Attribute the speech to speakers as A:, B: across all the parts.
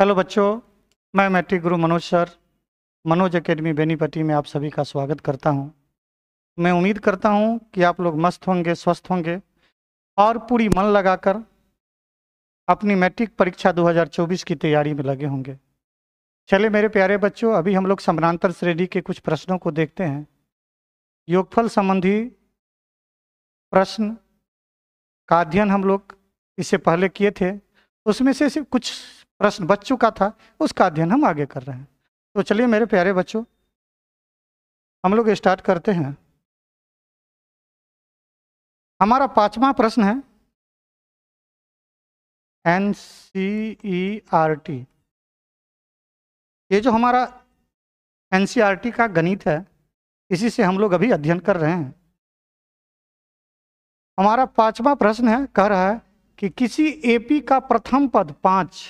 A: hello बच्चों मैं matric गुरु मनोज सर मनोज एकेडमी बेनीपट्टी में आप सभी का स्वागत करता हूं मैं उम्मीद करता हूं कि आप लोग मस्त होंगे स्वस्थ होंगे और पूरी मन लगाकर अपनी मैट्रिक परीक्षा 2024 की तैयारी में लगे होंगे चले मेरे प्यारे बच्चों अभी हम लोग समानांतर श्रेणी के कुछ प्रश्नों को देखते हैं योगफल संबंधी प्रश्न का अध्ययन हम लोग इससे पहले किए थे उसमें से सिर्फ कुछ प्रश्न बच चुका था उसका अध्ययन हम आगे कर
B: रहे हैं तो चलिए मेरे प्यारे बच्चों हम लोग स्टार्ट करते हैं हमारा पांचवा प्रश्न है N C E R T
A: ये जो हमारा एन सी आर टी का गणित है इसी से हम लोग अभी अध्ययन कर रहे हैं हमारा पांचवा प्रश्न है कह रहा है कि किसी एपी का प्रथम पद पांच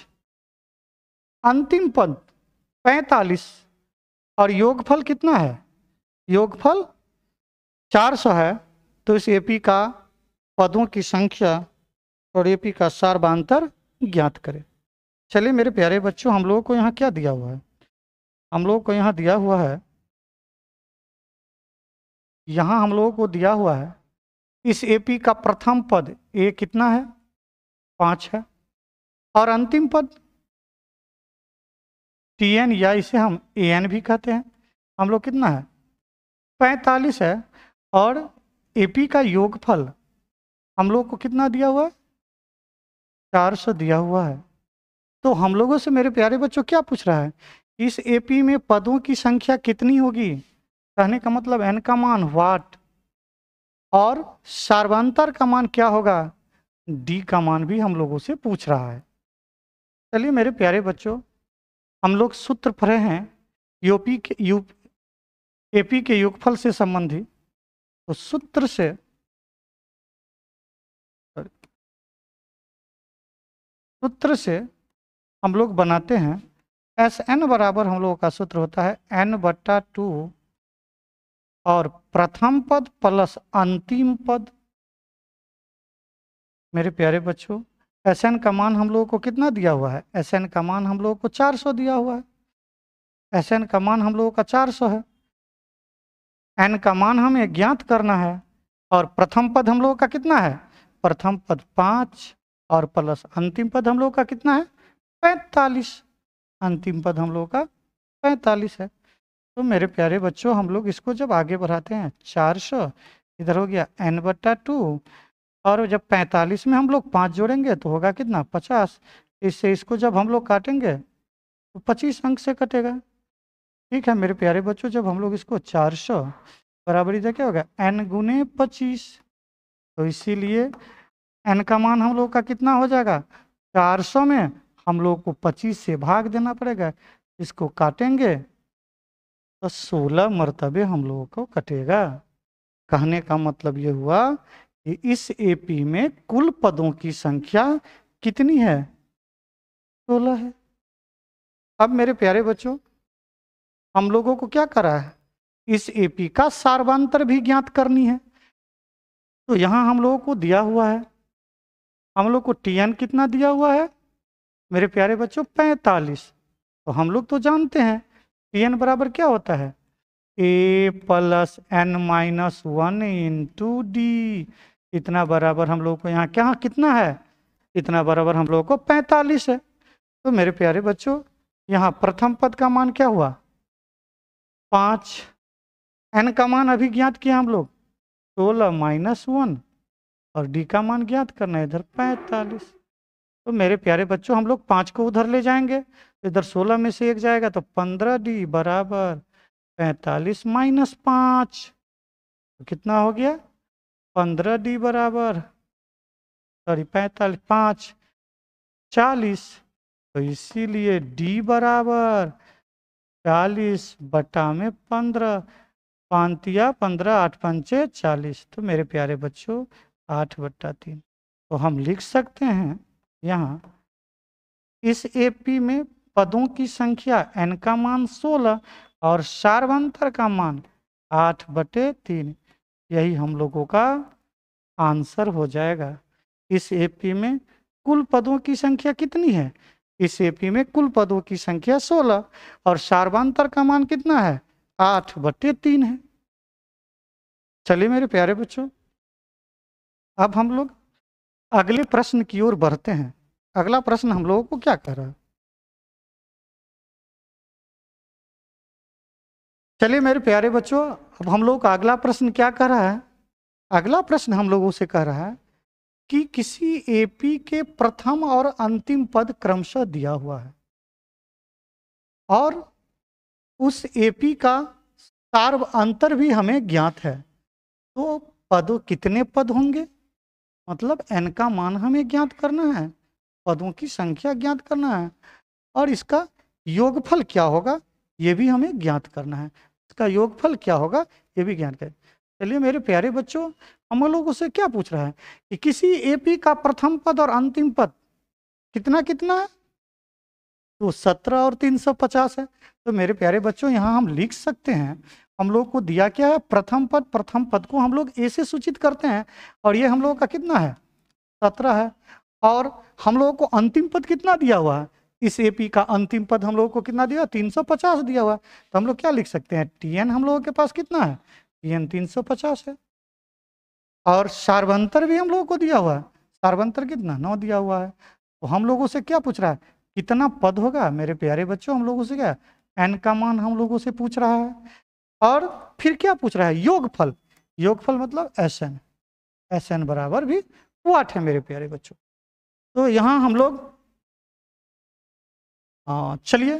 A: अंतिम पद पैंतालीस और योगफल कितना है योगफल 400 है तो इस एपी का पदों की संख्या और एपी का सार्वान्तर ज्ञात करें चलिए मेरे प्यारे बच्चों हम लोगों को यहाँ क्या दिया हुआ है हम लोगों को यहाँ दिया हुआ है यहाँ हम लोगों को दिया हुआ है इस एपी का प्रथम पद ए कितना है पाँच है और अंतिम पद टी एन या इसे हम ए एन भी कहते हैं हम लोग कितना है पैंतालीस है और ए पी का योगफल हम लोग को कितना दिया हुआ है चार सौ दिया हुआ है तो हम लोगों से मेरे प्यारे बच्चों क्या पूछ रहा है इस ए पी में पदों की संख्या कितनी होगी कहने का मतलब एन का मान वाट और सर्वांतर का मान क्या होगा डी का मान भी हम लोगों से पूछ रहा है चलिए मेरे प्यारे बच्चों हम लोग सूत्र
B: पढ़े हैं यूपी के यू एपी के युगफल से संबंधी तो सूत्र से सूत्र से हम लोग बनाते हैं एस एन बराबर
A: हम लोगों का सूत्र होता है एन बट्टा टू और प्रथम पद प्लस अंतिम पद मेरे प्यारे बच्चों एस एन का मान हम लोगों को कितना दिया हुआ है एस एन का मान हम लोगों को 400 दिया हुआ है एस एन का मान हम लोगों का 400 है एन का मान हमें ज्ञात करना है और प्रथम पद हम लोगों का कितना है प्रथम पद पाँच और प्लस अंतिम पद हम लोगों का कितना है पैंतालीस अंतिम पद हम लोगों का पैंतालीस है तो मेरे प्यारे बच्चों हम लोग इसको जब आगे बढ़ाते हैं 400 इधर हो गया एन बट्टा टू और जब पैंतालीस में हम लोग पाँच जोड़ेंगे तो होगा कितना पचास इससे इसको जब हम लोग काटेंगे तो पच्चीस अंक से कटेगा ठीक है मेरे प्यारे बच्चों जब हम लोग इसको चार सौ बराबरी देखे होगा एन गुने पच्चीस तो इसीलिए एन का मान हम लोग का कितना हो जाएगा चार सौ में हम लोग को पच्चीस से भाग देना पड़ेगा इसको काटेंगे तो सोलह मरतबे हम लोगों को कटेगा कहने का मतलब ये हुआ इस एपी में कुल पदों की संख्या कितनी है सोलह है अब मेरे प्यारे बच्चों हम लोगों को क्या करा है इस एपी का सार्वान्तर भी ज्ञात करनी है तो यहाँ हम लोगों को दिया हुआ है हम लोग को टीएन कितना दिया हुआ है मेरे प्यारे बच्चों पैतालीस तो हम लोग तो जानते हैं टीएन बराबर क्या होता है a plus n minus one into d इतना बराबर हम लोग को यहाँ क्या कितना है इतना बराबर हम लोग को पैंतालीस है तो मेरे प्यारे बच्चों यहाँ प्रथम पद का मान क्या हुआ पाँच एन का मान अभी ज्ञात किया हम लोग सोलह माइनस वन और डी का मान ज्ञात करना है इधर पैंतालीस तो मेरे प्यारे बच्चों हम लोग पाँच को उधर ले जाएंगे इधर सोलह में से एक जाएगा तो पंद्रह डी बराबर पैंतालीस माइनस पाँच तो कितना हो गया पंद्रह डी बराबर सॉरी पैंतालीस पाँच चालीस तो इसीलिए डी बराबर चालीस बटा में पंद्रह पांतिया पंद्रह आठ पंचे चालीस तो मेरे प्यारे बच्चों आठ बट्टा तीन तो हम लिख सकते हैं यहाँ इस एपी में पदों की संख्या एन का मान सोलह और सार्वंतर का मान आठ बटे तीन यही हम लोगों का आंसर हो जाएगा इस एपी में कुल पदों की संख्या कितनी है इस एपी में कुल पदों की संख्या 16 और सार्वान्तर का मान कितना है आठ बट्टे तीन है चलिए
B: मेरे प्यारे बच्चों अब हम लोग अगले प्रश्न की ओर बढ़ते हैं अगला प्रश्न हम लोगों को क्या कह रहा है चलिए मेरे प्यारे बच्चों अब हम लोग अगला प्रश्न क्या कर
A: रहा है अगला प्रश्न हम लोगों से कह रहा है कि किसी एपी के प्रथम और अंतिम पद क्रमशः दिया हुआ है और उस एपी का सार्व अंतर भी हमें ज्ञात है तो पदों कितने पद होंगे मतलब एन का मान हमें ज्ञात करना है पदों की संख्या ज्ञात करना है और इसका योगफल क्या होगा ये भी हमें ज्ञात करना है इसका योगफल क्या होगा ये भी ज्ञात करें चलिए मेरे प्यारे बच्चों हम लोग उसे क्या पूछ रहा है कि किसी एपी का प्रथम पद और अंतिम पद कितना कितना है तो सत्रह और तीन सौ पचास है तो मेरे प्यारे बच्चों यहाँ हम लिख सकते हैं हम लोग को दिया क्या है प्रथम पद प्रथम पद को हम लोग ऐसे सूचित करते हैं और ये हम लोगों का कितना है सत्रह है और हम लोगों को अंतिम पद कितना दिया हुआ है इस एपी का अंतिम पद हम लोगों को कितना दिया 350 दिया हुआ तो हम लोग क्या लिख सकते हैं टीएन हम लोगों के पास कितना है टीएन 350 है और सार्वंतर भी हम लोगों को दिया हुआ है सार्वंतर कितना नौ दिया हुआ है तो हम लोगों से क्या पूछ रहा है कितना पद होगा मेरे प्यारे बच्चों हम लोगों से क्या एन का मान हम लोगों से पूछ रहा है और फिर क्या पूछ रहा है योगफल योगफल मतलब एस एन एस एन बराबर भी वाट है मेरे प्यारे बच्चों
B: तो यहाँ हम लोग चलिए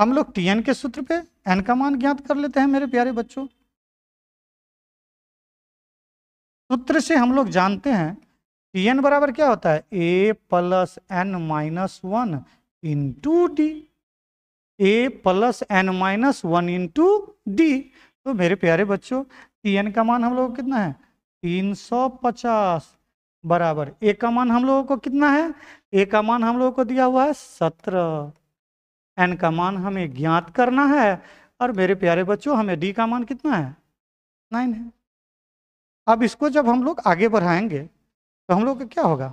B: हम लोग टी एन के सूत्र पे एन का मान ज्ञात कर लेते हैं मेरे प्यारे बच्चों
A: सूत्र से हम लोग जानते हैं टी एन बराबर क्या होता है a plus n minus one into d a plus n minus one into d तो मेरे प्यारे बच्चों टी एन का मान हम लोग कितना है तीन सौ पचास बराबर ए का मान हम लोगों को कितना है ए का मान हम लोगों को दिया हुआ है सत्रह एन का मान हमें ज्ञात करना है और मेरे प्यारे बच्चों हमें डी का मान कितना है नाइन है अब इसको जब हम लोग आगे बढ़ाएंगे तो हम लोग का क्या होगा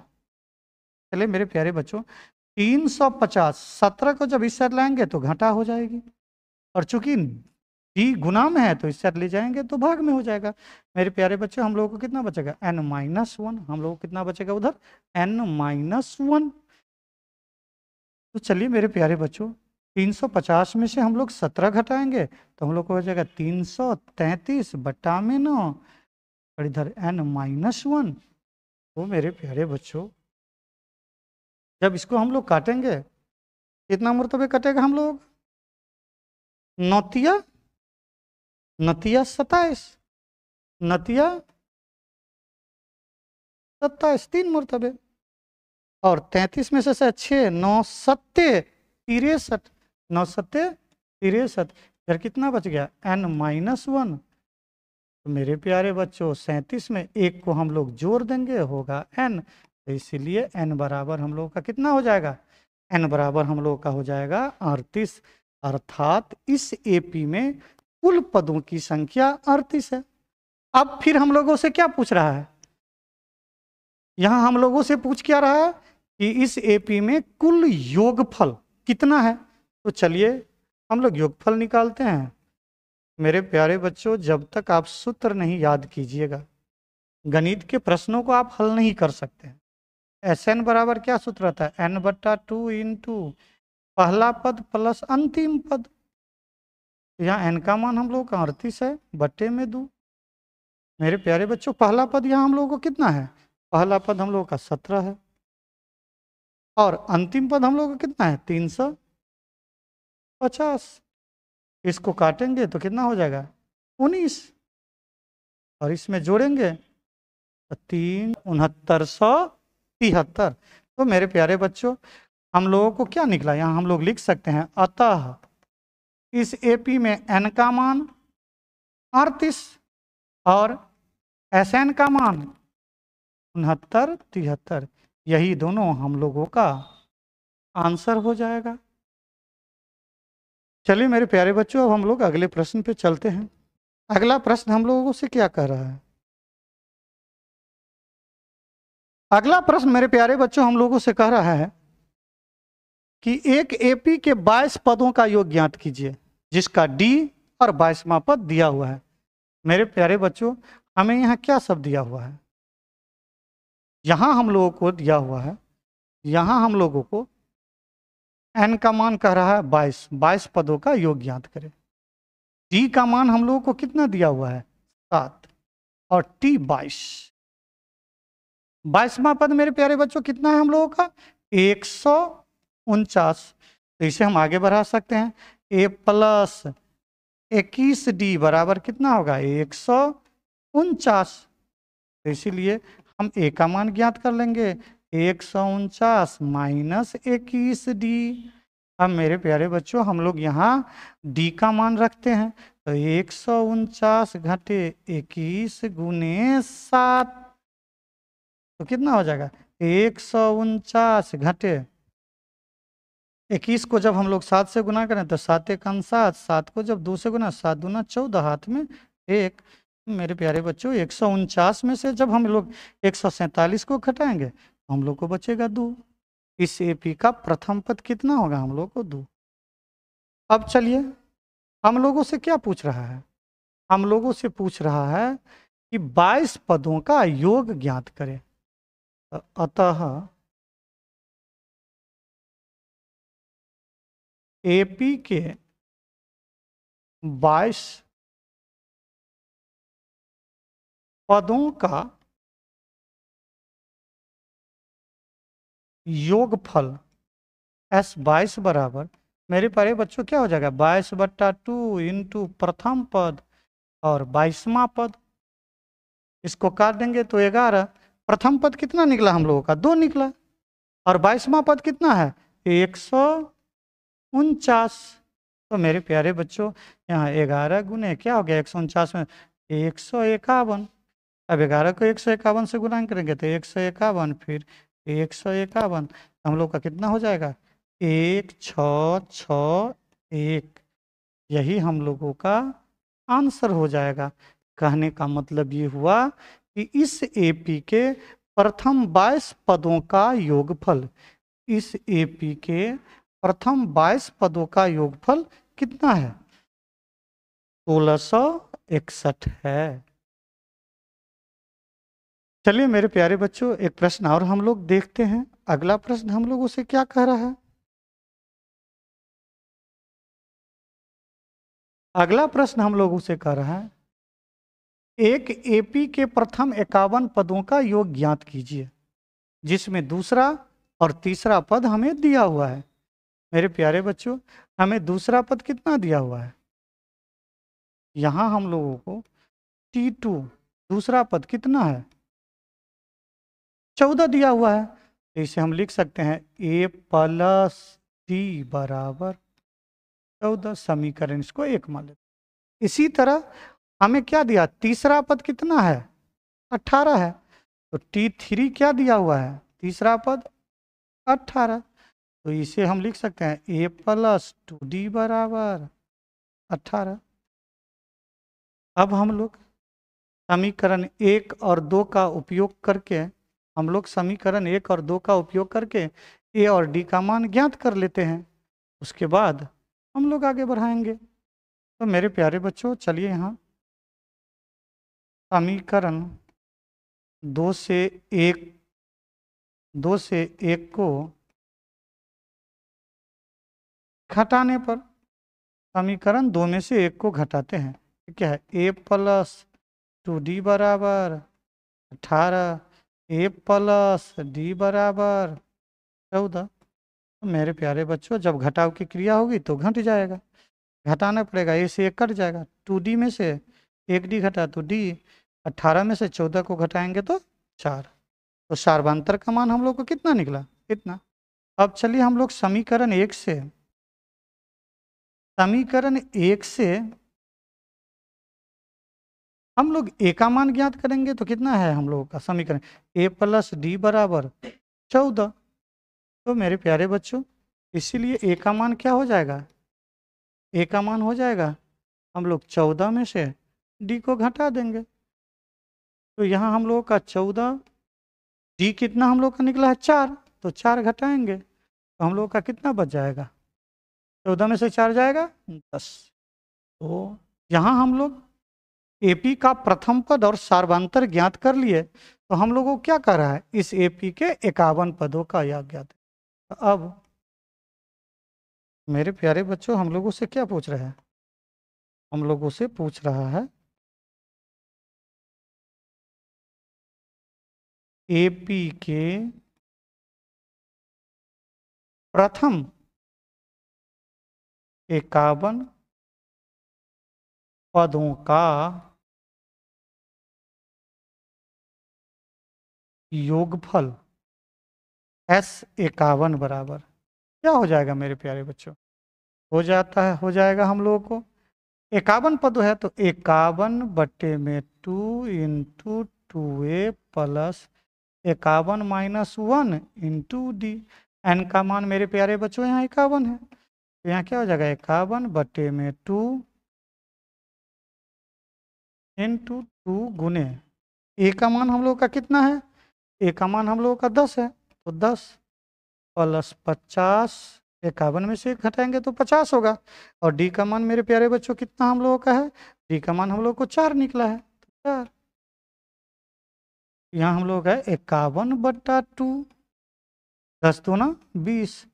A: चले मेरे प्यारे बच्चों तीन सौ पचास सत्रह को जब इस साइड लाएंगे तो घाटा हो जाएगी और चूंकि जी गुना में है तो इससे ले जाएंगे तो भाग में हो जाएगा मेरे प्यारे बच्चे हम लोगों को कितना बचेगा एन माइनस वन हम लोगों को कितना बचेगा उधर एन माइनस वन तो चलिए मेरे प्यारे बच्चों 350 में से हम लोग 17 घटाएंगे तो हम लोग को हो जाएगा 333 बटा में नौ और इधर एन माइनस वन तो मेरे प्यारे बच्चों
B: जब इसको हम लोग काटेंगे कितना मरतबे कटेगा हम लोग नौतिया नतिया सताइस नतिया सत्ताईस तीन मुर्तबे
A: और तैतीस में से शायद छः नौ सत्य तिरसठ नौ सत्य तिरसठ इधर कितना बच गया एन माइनस वन तो मेरे प्यारे बच्चों सैंतीस में एक को हम लोग जोड़ देंगे होगा एन तो इसीलिए एन बराबर हम लोगों का कितना हो जाएगा एन बराबर हम लोगों का हो जाएगा अड़तीस अर्थात इस एपी में कुल पदों की संख्या अड़तीस है अब फिर हम लोगों से क्या पूछ रहा है यहां हम लोगों से पूछ क्या रहा है कि इस एपी में कुल योगफल कितना है तो चलिए हम लोग योगफल निकालते हैं मेरे प्यारे बच्चों जब तक आप सूत्र नहीं याद कीजिएगा गणित के प्रश्नों को आप हल नहीं कर सकते एस एन बराबर क्या सूत्र रहता है एन बट्टा टू इन टू पहला पद प्लस अंतिम पद यहाँ एन का मान हम लोग का अड़तीस है बट्टे में दो मेरे प्यारे बच्चों पहला पद यहाँ हम लोगों को कितना है पहला पद हम लोगों का सत्रह है और अंतिम पद हम लोगों का कितना है तीन सौ पचास इसको काटेंगे तो कितना हो जाएगा उन्नीस और इसमें जोड़ेंगे तो तीन उनहत्तर सौ तिहत्तर तो मेरे प्यारे बच्चों हम लोगों को क्या निकला यहाँ हम लोग लिख सकते हैं अतः इस एपी में एन का मान अड़तीस और एस एन का मान उनहत्तर तिहत्तर यही दोनों हम लोगों का आंसर हो जाएगा चलिए मेरे प्यारे बच्चों अब हम लोग अगले प्रश्न पे चलते हैं अगला प्रश्न हम लोगों से क्या
B: कह रहा है अगला प्रश्न मेरे प्यारे बच्चों हम लोगों से कह रहा है कि एक एपी के 22 पदों का योग
A: ज्ञात कीजिए जिसका डी और बाईसवा पद दिया हुआ है मेरे प्यारे बच्चों हमें यहाँ क्या सब दिया हुआ है यहाँ हम लोगों को दिया हुआ है यहाँ हम लोगों को एन का मान कह रहा है बाईस बाईस पदों का योग ज्ञात करें डी का मान हम लोगों को कितना दिया हुआ है सात और टी बाईस बाईसवा पद मेरे प्यारे बच्चों कितना है हम लोगों का एक सौ उनचास तो इसे हम आगे बढ़ा सकते हैं ए प्लस इक्कीस डी बराबर कितना होगा एक सौ उनचास तो इसीलिए हम ए का मान ज्ञात कर लेंगे एक सौ उनचास माइनस इक्कीस डी अब मेरे प्यारे बच्चों हम लोग यहाँ डी का मान रखते हैं तो एक सौ उनचास घटे इक्कीस गुने सात तो कितना हो जाएगा एक सौ उनचास घटे इक्कीस को जब हम लोग सात से गुना करें तो सात एक सात सात को जब दो से गुना सात गुना चौदह हाथ में एक मेरे प्यारे बच्चों एक सौ उनचास में से जब हम लोग एक सौ सैंतालीस को घटाएंगे तो हम लोग को बचेगा दो इस ए पी का प्रथम पद कितना होगा हम लोग को दो अब चलिए हम लोगों से क्या पूछ रहा है हम लोगों से पूछ रहा है कि
B: बाईस पदों का योग ज्ञात करें अतः एपी के 22 पदों का योगफल एस बाईस बराबर मेरे प्यारे बच्चों क्या हो
A: जाएगा बाईस बट्टा टू इंटू प्रथम पद और बाईसवा पद इसको काट देंगे तो ग्यारह प्रथम पद कितना निकला हम लोगों का दो निकला और बाईसवा पद कितना है एक सौ उनचास तो मेरे प्यारे बच्चों यहाँ ग्यारह गुने क्या हो गया एक सौ उनचास में एक सौ इक्यावन अब ग्यारह को एक सौ इक्यावन से गुना करेंगे तो एक सौ इक्यावन फिर एक सौ इक्यावन हम लोग का कितना हो जाएगा एक छ छ एक यही हम लोगों का आंसर हो जाएगा कहने का मतलब ये हुआ कि इस एपी के प्रथम बाईस पदों का योगफल इस एपी के प्रथम बाईस पदों का योगफल कितना है सोलह सौ इकसठ है
B: चलिए मेरे प्यारे बच्चों एक प्रश्न और हम लोग देखते हैं अगला प्रश्न हम लोग उसे क्या कह रहा है अगला प्रश्न हम लोग उसे कह रहा है एक
A: एपी के प्रथम इक्यावन पदों का योग ज्ञात कीजिए जिसमें दूसरा और तीसरा पद हमें दिया हुआ है मेरे प्यारे बच्चों हमें दूसरा पद कितना दिया हुआ है यहाँ हम लोगों को टी टू दूसरा पद कितना है चौदह दिया हुआ है तो इसे हम लिख सकते हैं ए प्लस टी बराबर चौदह समीकरण इसको एक मान लेते इसी तरह हमें क्या दिया तीसरा पद कितना है अट्ठारह है तो टी थ्री क्या दिया हुआ है तीसरा पद अट्ठारह तो इसे हम लिख सकते हैं ए प्लस टू डी बराबर अट्ठारह अब हम लोग समीकरण एक और दो का उपयोग करके हम लोग समीकरण एक और दो का उपयोग करके ए और डी का मान ज्ञात कर लेते हैं उसके बाद हम लोग आगे बढ़ाएंगे तो मेरे प्यारे बच्चों चलिए यहाँ
B: समीकरण दो से एक दो से एक को घटाने पर
A: समीकरण दो में से एक को घटाते हैं क्या है ए प्लस टू डी बराबर अठारह ए प्लस डी बराबर चौदह तो मेरे प्यारे बच्चों जब घटाव की क्रिया होगी तो घट जाएगा घटाना पड़ेगा ए से एक कट जाएगा टू डी में से एक डी घटा तो डी अट्ठारह में से चौदह को घटाएंगे तो चार तो सार्वान्तर का मान हम लोग को कितना निकला
B: इतना अब चलिए हम लोग समीकरण एक से समीकरण एक से हम लोग ए का
A: मान ज्ञात करेंगे तो कितना है हम लोगों का समीकरण ए प्लस डी बराबर चौदह तो मेरे प्यारे बच्चों इसीलिए ए का मान क्या हो जाएगा ए का मान हो जाएगा हम लोग चौदह में से डी को घटा देंगे तो यहाँ हम लोगों का चौदह डी कितना हम लोग का निकला है चार तो चार घटाएंगे तो हम लोगों का कितना बच जाएगा चौदह में से चार जाएगा दस तो यहाँ हम लोग एपी का प्रथम पद और सार्वांतर ज्ञात कर लिए तो हम लोगों को क्या कर रहा है इस एपी के इक्यावन पदों का
B: यह ज्ञात तो अब मेरे प्यारे बच्चों हम लोगों से क्या पूछ रहे हैं हम लोगों से पूछ रहा है एपी के प्रथम इक्यावन पदों का योगफल एस इक्यावन बराबर क्या हो जाएगा मेरे प्यारे बच्चों हो जाता है हो
A: जाएगा हम लोगों को इक्यावन पद है तो इक्यावन बटे में two into two a plus इक्यावन minus one into d n का मान मेरे प्यारे बच्चों यहाँ इक्यावन है तो यहाँ क्या हो जाएगा इक्यावन बटे में टू इन टू टू गुने ए का मान हम लोग का कितना है ए का मान हम लोगों का दस है तो दस प्लस पचास इक्यावन में से एक घटाएंगे तो पचास होगा और डी का मान मेरे प्यारे बच्चों कितना हम लोगों का है डी का मान हम लोग को चार निकला है तो चार यहाँ हम लोग है इक्यावन बट्टा टू दस दो ना बीस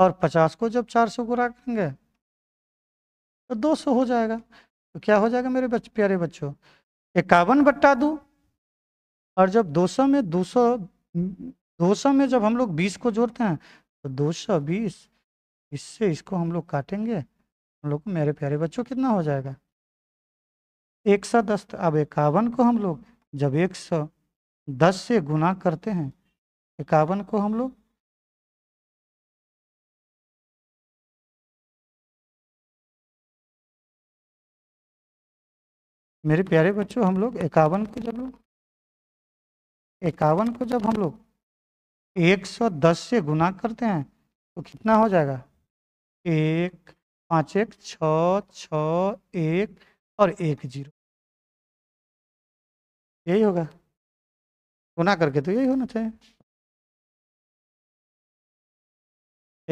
A: और पचास को जब चार सौ गुरा करेंगे तो दो सौ हो जाएगा तो क्या हो जाएगा मेरे बच्चे प्यारे बच्चों इक्यावन बट्टा दो और जब दो सौ में दो सौ दो सौ में जब हम लोग बीस को जोड़ते हैं तो दो सौ बीस इससे इसको हम लोग काटेंगे हम लोग मेरे प्यारे बच्चों कितना हो जाएगा एक सौ दस तो अब इक्यावन को हम लोग
B: जब एक सौ दस से गुना करते हैं इक्यावन को हम लोग मेरे प्यारे बच्चों हम लोग इक्यावन को जब लोग इक्यावन को जब हम लोग 110
A: से गुना करते हैं तो कितना हो जाएगा एक पाँच एक छ
B: छ एक और एक जीरो यही होगा गुना करके तो यही होना चाहिए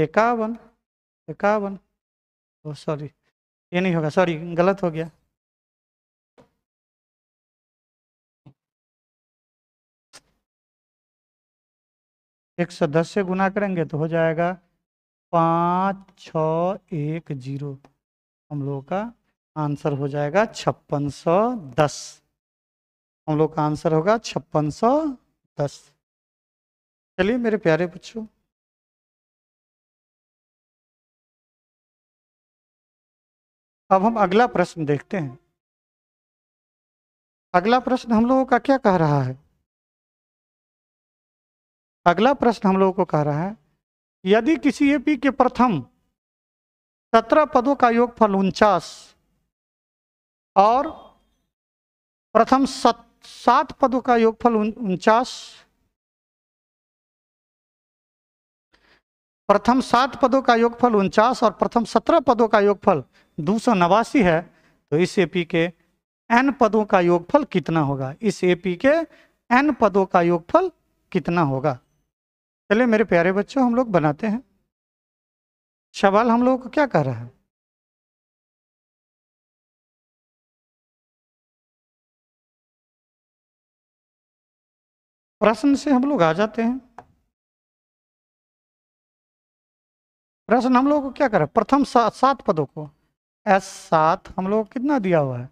B: इक्यावन इक्यावन ओ सॉरी ये नहीं होगा सॉरी गलत हो गया एक सौ दस से
A: गुना करेंगे तो हो जाएगा पाँच छ एक जीरो हम लोगों का आंसर हो जाएगा छप्पन सौ दस
B: हम लोग का आंसर होगा छप्पन सौ दस चलिए मेरे प्यारे बच्चों अब हम अगला प्रश्न देखते हैं अगला प्रश्न हम लोगों का क्या कह रहा है अगला प्रश्न हम लोगों को कह
A: रहा है यदि किसी एपी के प्रथम सत्रह पदों का योगफल
B: उनचास और प्रथम सत सात पदों का योगफल उनचास
A: प्रथम सात पदों का योगफल उनचास और प्रथम सत्रह पदों का योगफल दो सौ नवासी है तो इस एपी के एन पदों का योगफल कितना होगा इस एपी के एन पदों का योगफल कितना होगा चलिए मेरे प्यारे
B: बच्चों हम लोग बनाते हैं सवाल हम लोगों को क्या कह रहा है प्रश्न से हम लोग आ जाते हैं प्रश्न हम लोग को क्या करें प्रथम सा, सात पदों को
A: एस सात हम लोग कितना दिया हुआ है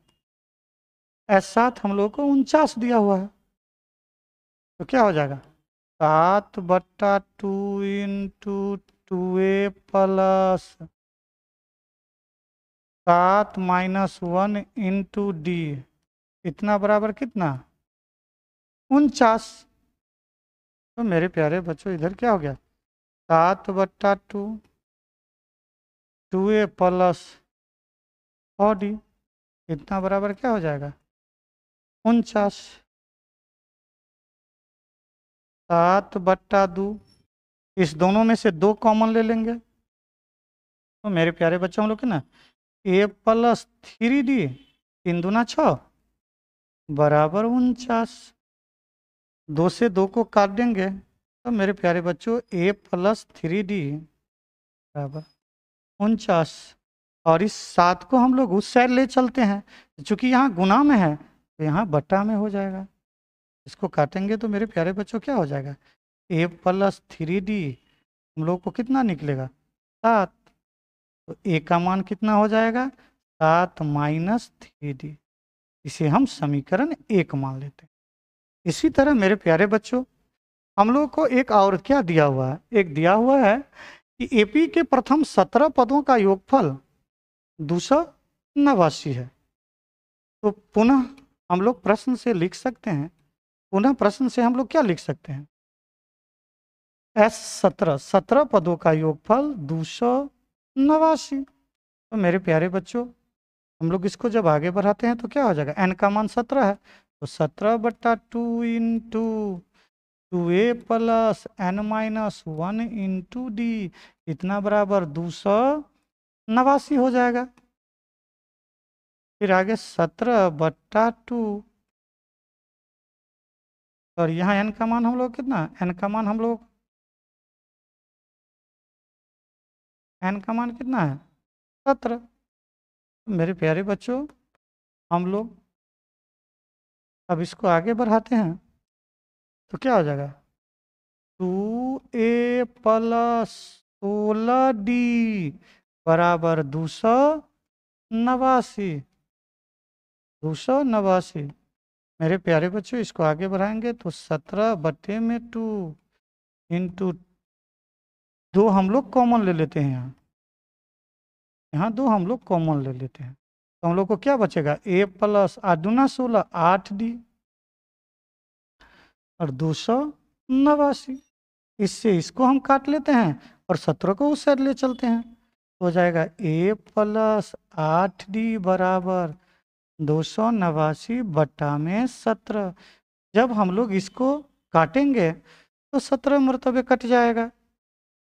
A: एस सात हम लोग को उनचास दिया हुआ है तो क्या हो जाएगा सात बट्टा two into two a plus सात माइनस वन इंटू डी इतना बराबर कितना उनचास तो मेरे प्यारे बच्चों इधर क्या हो गया
B: सात बट्टा टू टू ए प्लस और डी इतना बराबर क्या हो जाएगा उनचास सात बट्टा दो इस दोनों में से दो कॉमन ले लेंगे तो मेरे प्यारे बच्चों हम लोग के ना
A: ए प्लस थ्री डी तीन दूना छ बराबर उनचास दो से दो को काट देंगे तो मेरे प्यारे बच्चों ए प्लस थ्री डी बराबर उनचास और इस सात को हम लोग उस साइड ले चलते हैं चूंकि यहाँ गुना में है तो यहाँ बट्टा में हो जाएगा इसको काटेंगे तो मेरे प्यारे बच्चों क्या हो जाएगा ए प्लस थ्री डी हम लोग को कितना निकलेगा सात तो ए का मान कितना हो जाएगा सात माइनस थ्री डी इसे हम समीकरण एक मान लेते हैं इसी तरह मेरे प्यारे बच्चों हम लोग को एक और क्या दिया हुआ है एक दिया हुआ है कि एपी के प्रथम सत्रह पदों का योगफल दो सौ नवासी है तो पुनः हम लोग प्रश्न से लिख सकते हैं पुनः प्रश्न से हम लोग क्या लिख सकते हैं एस सत्रह सत्रह पदों का योगफल दो सौ नवासी तो मेरे प्यारे बच्चों हम लोग इसको जब आगे बढ़ाते हैं तो क्या हो जाएगा एन का मान सत्रह है तो सत्रह बट्टा two into two a plus n minus one into d इतना बराबर दो सौ नवासी हो जाएगा
B: फिर आगे सत्रह बट्टा टू और यहाँ एन का मान हम लोग कितना एन का मान हम लोग एन का मान कितना है सत्र मेरे प्यारे बच्चों हम लोग अब इसको आगे बढ़ाते हैं तो क्या हो जाएगा टू ए
A: प्लस सोलह डी बराबर दो सौ नवासी दो सौ नवासी मेरे प्यारे बच्चों इसको आगे बढ़ाएंगे तो सत्रह बटे में टू इंटू दो हम लोग कॉमन ले लेते हैं यहाँ यहाँ दो हम लोग कॉमन ले लेते हैं तो हम लोग को क्या बचेगा ए प्लस आठ दूना सोलह आठ डी और दो सौ नवासी इससे इसको हम काट लेते हैं और सत्रह को उस साइड ले चलते हैं तो हो जाएगा ए प्लस आठ डी बराबर दो सौ नवासी बट्टा में सत्रह जब हम लोग इसको काटेंगे तो सत्रह मरतबे कट जाएगा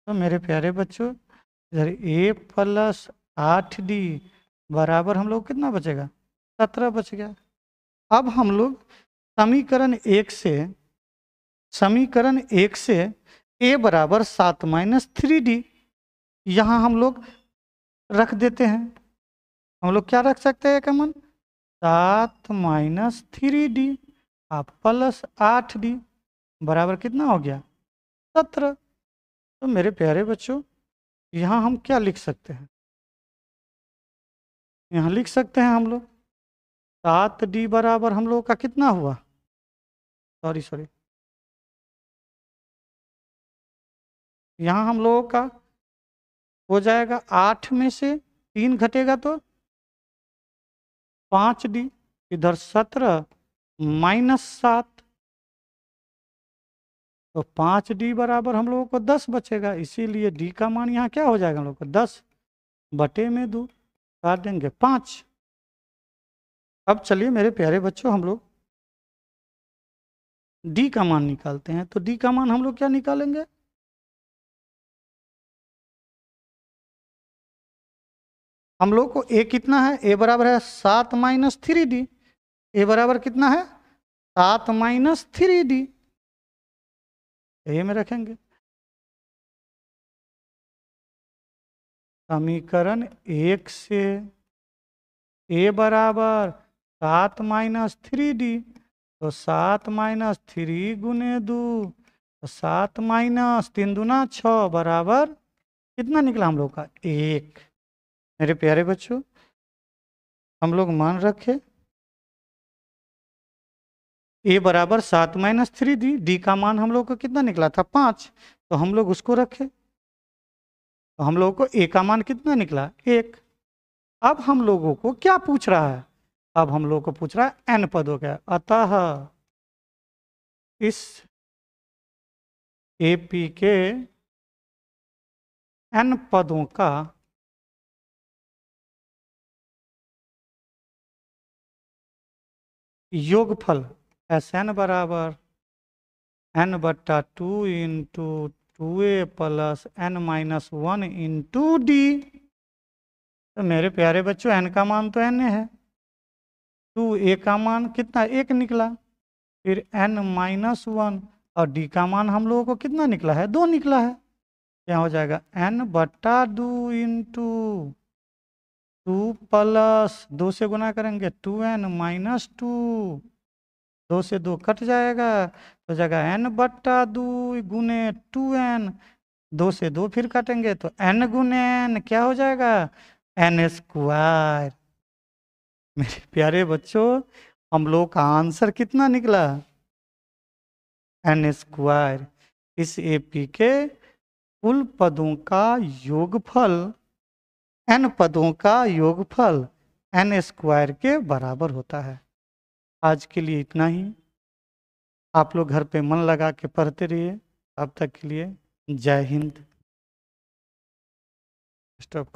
A: तो मेरे प्यारे बच्चों इधर ए प्लस आठ डी बराबर हम लोग कितना बचेगा सत्रह बच गया अब हम लोग समीकरण एक से समीकरण एक से ए बराबर सात माइनस थ्री डी यहाँ हम लोग रख देते हैं हम लोग क्या रख सकते हैं कमन सात माइनस थ्री डी आप प्लस आठ डी बराबर कितना हो गया सत्रह तो मेरे प्यारे बच्चों यहाँ हम क्या लिख सकते हैं
B: यहाँ लिख सकते हैं हम लोग सात डी बराबर हम लोगों का कितना हुआ सॉरी सॉरी यहाँ हम लोगों का हो जाएगा आठ में से तीन घटेगा तो
A: पांच डी इधर सत्रह माइनस सात तो पांच डी बराबर हम लोगों को दस बचेगा इसीलिए डी का मान यहाँ क्या हो जाएगा हम लोग को दस बटे में दो कर देंगे पांच अब चलिए मेरे प्यारे बच्चों हम लोग
B: डी का मान निकालते हैं तो डी का मान हम लोग क्या निकालेंगे हम लोग को ए कितना है ए बराबर है सात माइनस थ्री डी ए बराबर कितना है सात माइनस थ्री डी ए में रखेंगे समीकरण एक से
A: ए बराबर सात माइनस थ्री डी तो सात माइनस थ्री गुने दो तो सात माइनस तीन दुना छ
B: बराबर कितना निकला हम लोग का एक मेरे प्यारे बच्चों हम लोग मान रखे
A: ए बराबर सात माइनस थ्री दी डी का मान हम लोग को कितना निकला था पाँच तो हम लोग उसको रखे तो हम लोगों को ए का मान कितना निकला एक अब हम लोगों को क्या पूछ रहा है अब हम लोगों को पूछ रहा है एन पदों का अतः
B: इस ए पी के एन पदों का योगफल एस एन बराबर एन बट्टा two into two a
A: plus n minus one into d तो मेरे प्यारे बच्चों एन का मान तो एन है टू ए का मान कितना एक निकला फिर एन माइनस वन और डी का मान हम लोगों को कितना निकला है दो निकला है क्या हो जाएगा एन बट्टा दू इंटू टू प्लस दो से गुना करेंगे टू एन माइनस टू दो से दो कट जाएगा तो जगह एन बट्टा दो गुने टू एन दो से दो फिर काटेंगे तो एन गुने एन क्या हो जाएगा एन स्क्वायर मेरे प्यारे बच्चों हम लोग का आंसर कितना निकला एन स्क्वायर इस ए पी के कुल पदों का योगफल एन पदों का योगफल एन स्क्वायर के बराबर होता है आज के लिए इतना ही
B: आप लोग घर पे मन लगा के पढ़ते रहिए अब तक के लिए जय हिंद स्टॉप